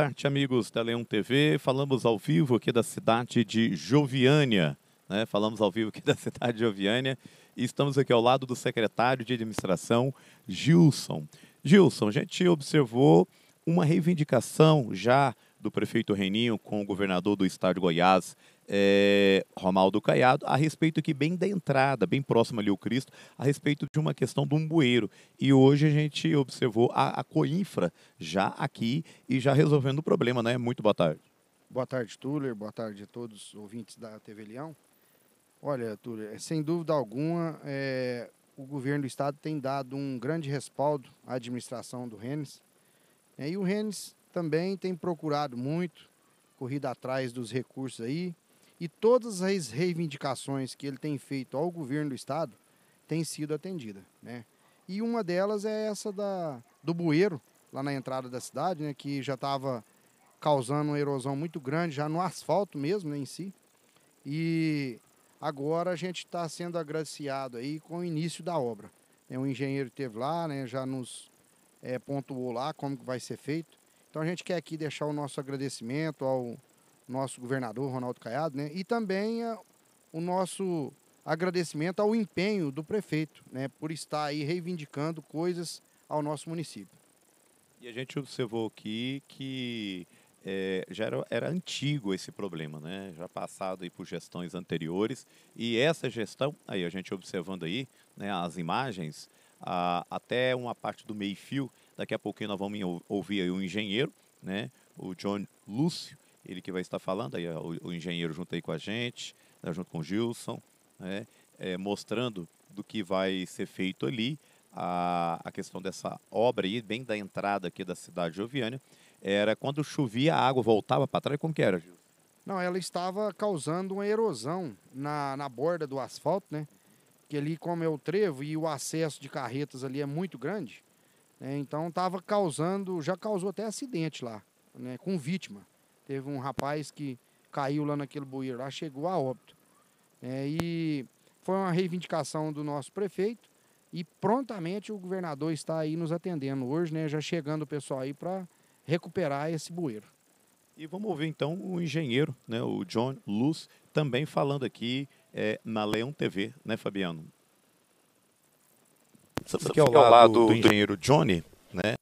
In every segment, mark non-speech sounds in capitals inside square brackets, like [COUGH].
tarde, amigos da Leão TV. Falamos ao vivo aqui da cidade de Joviânia. Né? Falamos ao vivo aqui da [LAUGHS] cidade de Joviânia. E estamos aqui ao lado do secretário de administração, Gilson. Gilson, a gente observou uma reivindicação já do prefeito Reninho com o governador do estado de Goiás, é, Romaldo Caiado, a respeito aqui bem da entrada, bem próximo ali ao Cristo, a respeito de uma questão do umbueiro. E hoje a gente observou a, a Coinfra já aqui e já resolvendo o problema, né? Muito boa tarde. Boa tarde, Tuller. Boa tarde a todos os ouvintes da TV Leão. Olha, Tuller, sem dúvida alguma, é, o governo do estado tem dado um grande respaldo à administração do Rennes. É, e o Rennes também tem procurado muito, corrido atrás dos recursos aí, e todas as reivindicações que ele tem feito ao governo do estado têm sido atendidas, né? E uma delas é essa da do bueiro lá na entrada da cidade, né, que já estava causando uma erosão muito grande já no asfalto mesmo, né, em si. E agora a gente está sendo agraciado aí com o início da obra. Né, o engenheiro teve lá, né, já nos é, pontuou lá como que vai ser feito. Então a gente quer aqui deixar o nosso agradecimento ao nosso governador Ronaldo Caiado, né? E também eh, o nosso agradecimento ao empenho do prefeito, né? Por estar aí reivindicando coisas ao nosso município. E a gente observou aqui que é, já era, era, antigo esse problema, né? Já passado aí por gestões anteriores e essa gestão, aí a gente observando aí, né? As imagens a, até uma parte do meio fio. Daqui a pouquinho nós vamos ouvir aí o engenheiro, né? O John Lúcio ele que vai estar falando, aí o, o engenheiro junto aí com a gente, né, junto com o Gilson, né, é, mostrando do que vai ser feito ali, a, a questão dessa obra aí, bem da entrada aqui da cidade de Oviânia, era quando chovia, a água voltava para trás, como que era, Gilson? Não, ela estava causando uma erosão na, na borda do asfalto, né? Que ali, como é o trevo e o acesso de carretas ali é muito grande, né? então estava causando, já causou até acidente lá, né? com vítima. Teve um rapaz que caiu lá naquele bueiro, lá chegou a óbito. É, e foi uma reivindicação do nosso prefeito e prontamente o governador está aí nos atendendo hoje, né? Já chegando o pessoal aí para recuperar esse bueiro. E vamos ouvir então o engenheiro, né, o John Luz, também falando aqui é, na Leão TV, né, Fabiano? Estamos aqui é ao lado do engenheiro Johnny, né?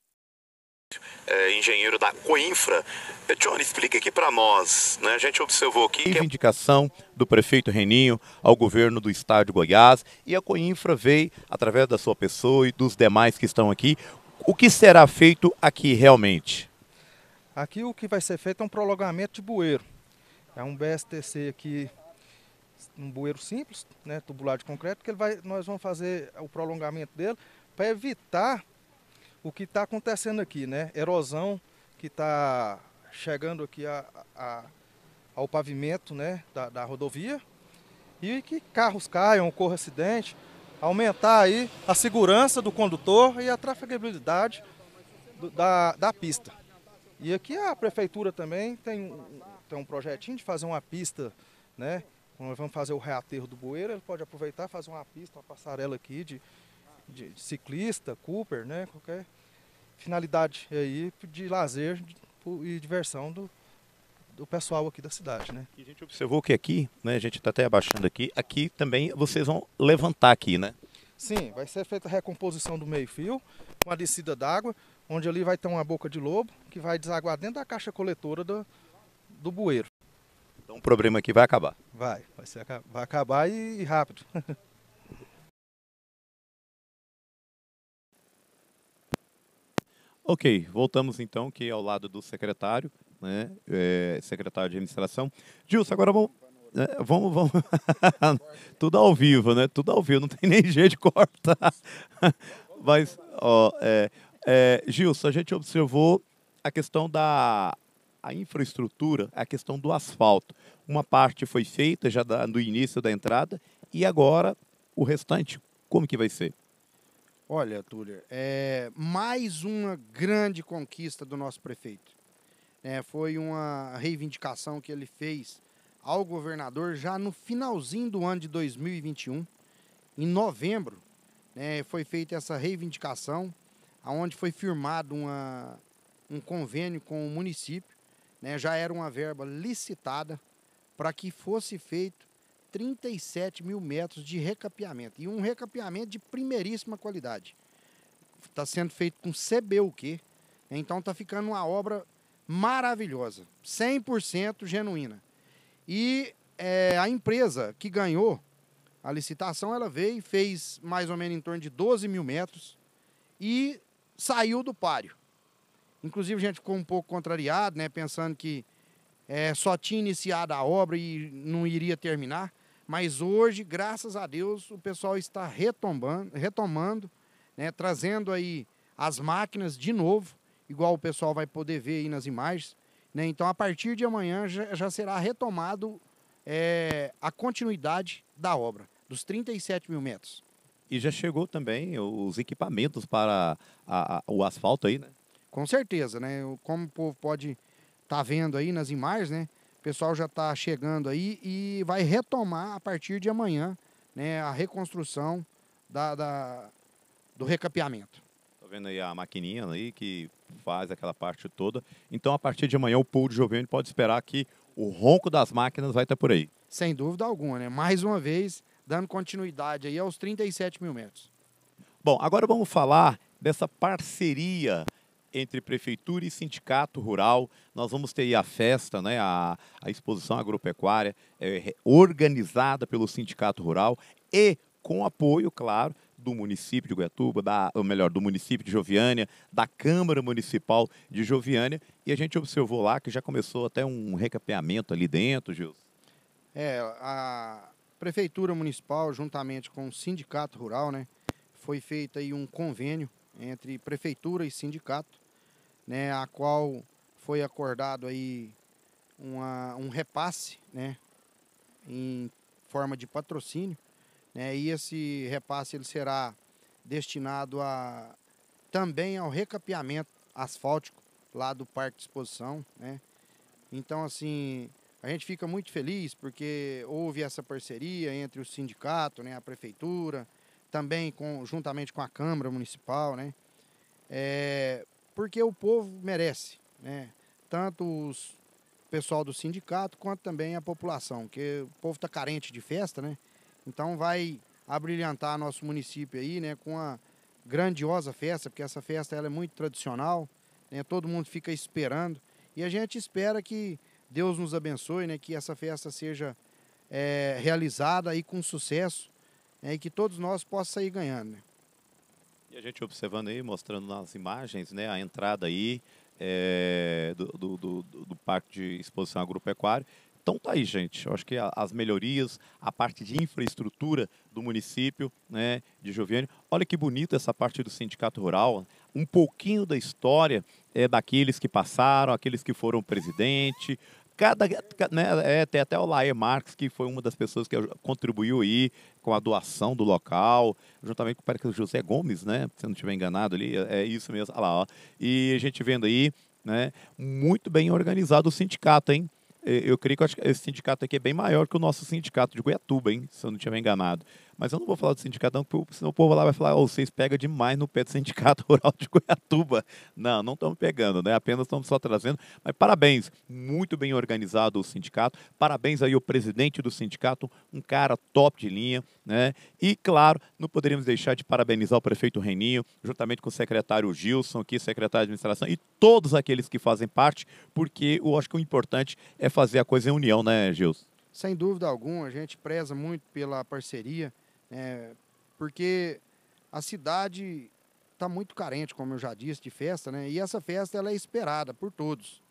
é, engenheiro da Coinfra. É, Johnny, explica aqui para nós. Né? A gente observou aqui. Reivindicação indicação do prefeito Reninho ao governo do estado de Goiás e a Coinfra veio, através da sua pessoa e dos demais que estão aqui. O que será feito aqui realmente? Aqui o que vai ser feito é um prolongamento de bueiro. É um BSTC aqui, um bueiro simples, né, tubular de concreto, que ele vai, nós vamos fazer o prolongamento dele para evitar o que está acontecendo aqui, né? Erosão que está chegando aqui a, a, ao pavimento né, da, da rodovia e que carros caiam, ocorra acidente, aumentar aí a segurança do condutor e a trafegabilidade do, da, da pista. E aqui a prefeitura também tem, tem um projetinho de fazer uma pista, né? Nós vamos fazer o reaterro do bueiro, ele pode aproveitar e fazer uma pista, uma passarela aqui de, de ciclista, Cooper, né? Qualquer finalidade aí de lazer e diversão do, do pessoal aqui da cidade, né? a gente observou que aqui, né, a gente está até abaixando aqui, aqui também vocês vão levantar aqui, né? Sim, vai ser feita a recomposição do meio fio, com a descida d'água, onde ali vai ter uma boca de lobo que vai desaguar dentro da caixa coletora do, do bueiro. Então o problema aqui é vai acabar? Vai, vai, ser, vai acabar e, e rápido. [LAUGHS] Ok, voltamos então que ao lado do secretário, né, é, secretário de administração. Gilson, agora vamos, né, vamos, vamos, [LAUGHS] tudo ao vivo, né? Tudo ao vivo, não tem nem [LAUGHS] jeito de cortar. [LAUGHS] Mas, ó, é, é, Gilson, a gente observou a questão da a infraestrutura, a questão do asfalto. Uma parte foi feita já da, no início da entrada e agora o restante, como que vai ser? Olha, Túlio, é mais uma grande conquista do nosso prefeito. É, foi uma reivindicação que ele fez ao governador já no finalzinho do ano de 2021, em novembro, né, foi feita essa reivindicação, aonde foi firmado uma, um convênio com o município, né, já era uma verba licitada para que fosse feito 37 mil metros de recapeamento. E um recapeamento de primeiríssima qualidade. Está sendo feito com CBUQ, né? então está ficando uma obra maravilhosa, 100% genuína. E é, a empresa que ganhou a licitação, ela veio e fez mais ou menos em torno de 12 mil metros e saiu do páreo. Inclusive, a gente ficou um pouco contrariado, né, pensando que é, só tinha iniciado a obra e não iria terminar. Mas hoje, graças a Deus, o pessoal está retomando, retomando né, trazendo aí as máquinas de novo, igual o pessoal vai poder ver aí nas imagens. Né? Então, a partir de amanhã já, já será retomado é, a continuidade da obra, dos 37 mil metros. E já chegou também os equipamentos para a, a, o asfalto aí, né? Com certeza, né? Como o povo pode estar tá vendo aí nas imagens, né? pessoal já está chegando aí e vai retomar a partir de amanhã né, a reconstrução da, da do recapeamento. Tá vendo aí a maquininha aí que faz aquela parte toda. Então, a partir de amanhã, o pool de Jovem pode esperar que o ronco das máquinas vai estar por aí. Sem dúvida alguma, né? Mais uma vez, dando continuidade aí aos 37 mil metros. Bom, agora vamos falar dessa parceria entre prefeitura e sindicato rural. Nós vamos ter a festa, né, a, a exposição agropecuária é, organizada pelo sindicato rural e com apoio, claro, do município de Goiatuba, da, ou melhor, do município de Joviânia, da Câmara Municipal de Joviânia, e a gente observou lá que já começou até um recapeamento ali dentro, Gilson. É, a Prefeitura Municipal, juntamente com o Sindicato Rural, né, foi feito aí um convênio entre Prefeitura e Sindicato né, a qual foi acordado aí uma, um repasse, né, em forma de patrocínio, né, e esse repasse ele será destinado a também ao recapeamento asfáltico lá do parque de exposição, né? Então assim, a gente fica muito feliz porque houve essa parceria entre o sindicato, né, a prefeitura, também com, juntamente com a Câmara Municipal, né? É, porque o povo merece, né? Tanto os pessoal do sindicato quanto também a população, que o povo está carente de festa, né? Então vai abrilhantar nosso município aí, né, com uma grandiosa festa, porque essa festa ela é muito tradicional, né? Todo mundo fica esperando e a gente espera que Deus nos abençoe, né, que essa festa seja é, realizada aí com sucesso né, e que todos nós possamos sair ganhando. Né? a gente observando aí, mostrando nas imagens, né, a entrada aí é, do, do, do, do Parque de Exposição Agropecuário. Então tá aí, gente. Eu acho que as melhorias, a parte de infraestrutura do município né, de Joviane. Olha que bonito essa parte do sindicato rural. Um pouquinho da história é, daqueles que passaram, aqueles que foram presidente, Cada, né, é, tem até o Laer Marx, que foi uma das pessoas que contribuiu aí com a doação do local, juntamente com o José Gomes, né? Se eu não estiver enganado ali, é, é isso mesmo. Olha lá, ó. E a gente vendo aí, né? Muito bem organizado o sindicato, hein? Eu creio que esse sindicato aqui é bem maior que o nosso sindicato de Goiatuba, hein? Se eu não estiver enganado. Mas eu não vou falar do sindicato, não, porque senão o povo lá vai falar: oh, vocês pegam demais no pé do sindicato [LAUGHS] rural de Goiatuba. Não, não estamos pegando, né? apenas estamos só trazendo. Mas parabéns, muito bem organizado o sindicato. Parabéns aí ao presidente do sindicato, um cara top de linha. né? E, claro, não poderíamos deixar de parabenizar o prefeito Reninho, juntamente com o secretário Gilson, aqui, secretário de administração, e todos aqueles que fazem parte, porque eu acho que o importante é fazer a coisa em união, né, Gilson? Sem dúvida alguma, a gente preza muito pela parceria. É, porque a cidade está muito carente, como eu já disse, de festa, né? E essa festa ela é esperada por todos.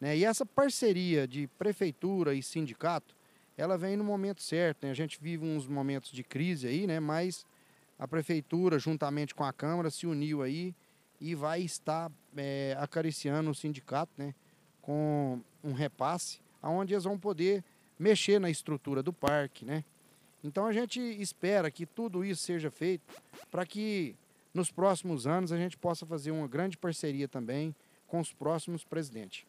Né? E essa parceria de prefeitura e sindicato, ela vem no momento certo. Né? A gente vive uns momentos de crise aí, né? Mas a prefeitura, juntamente com a Câmara, se uniu aí e vai estar é, acariciando o sindicato, né? Com um repasse, aonde eles vão poder mexer na estrutura do parque, né? Então a gente espera que tudo isso seja feito para que nos próximos anos a gente possa fazer uma grande parceria também com os próximos presidentes.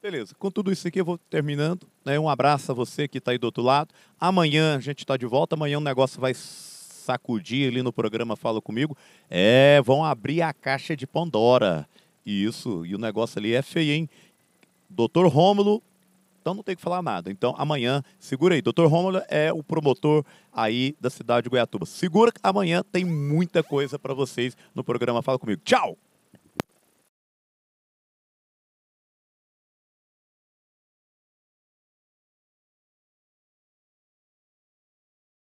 Beleza, com tudo isso aqui eu vou terminando. Né? Um abraço a você que está aí do outro lado. Amanhã a gente está de volta, amanhã o negócio vai sacudir ali no programa Fala Comigo. É, vão abrir a caixa de Pandora. Isso, e o negócio ali é feio, hein? Doutor Rômulo então não tem que falar nada. Então amanhã, segura aí. Doutor Rômulo é o promotor aí da cidade de Goiatuba. Segura que amanhã tem muita coisa para vocês no programa Fala Comigo. Tchau!